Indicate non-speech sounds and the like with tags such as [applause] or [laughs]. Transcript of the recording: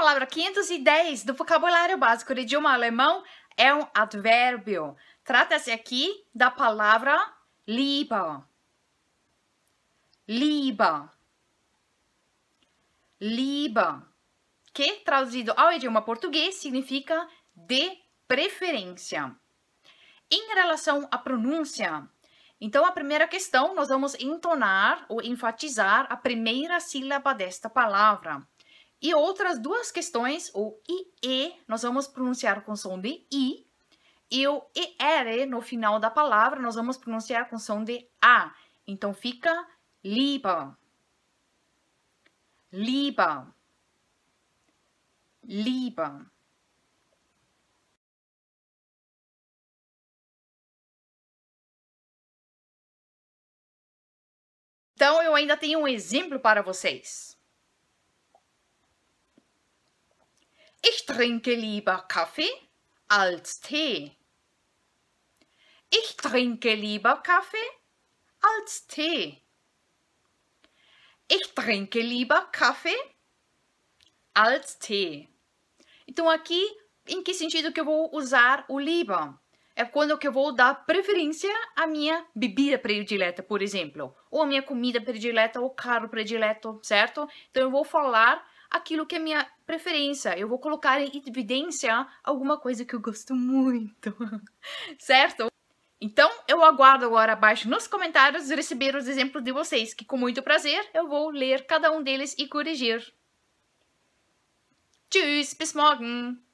palavra 510 do vocabulário básico do idioma alemão é um advérbio. Trata-se aqui da palavra "liba", "liba", "liba", Que, traduzido ao idioma português, significa de preferência. Em relação à pronúncia, então, a primeira questão, nós vamos entonar ou enfatizar a primeira sílaba desta palavra. E outras duas questões, o IE, nós vamos pronunciar com som de I, e o ER no final da palavra, nós vamos pronunciar com som de A. Então fica Liba, Liba, Liba. Então, eu ainda tenho um exemplo para vocês. Ich trinke lieber Kaffee als Tee. Ich trinke lieber Kaffee als Tee. Ich trinke lieber Kaffee als Tee. Então aqui, em que sentido que eu vou usar o lieber? É quando que eu vou dar preferência à minha bebida predileta, por exemplo, ou à minha comida predileta, ou carro predileto, certo? Então eu vou falar aquilo que é minha preferência. Eu vou colocar em evidência alguma coisa que eu gosto muito, [laughs] certo? Então, eu aguardo agora abaixo nos comentários receber os exemplos de vocês, que com muito prazer eu vou ler cada um deles e corrigir. Tschüss, bis morgen!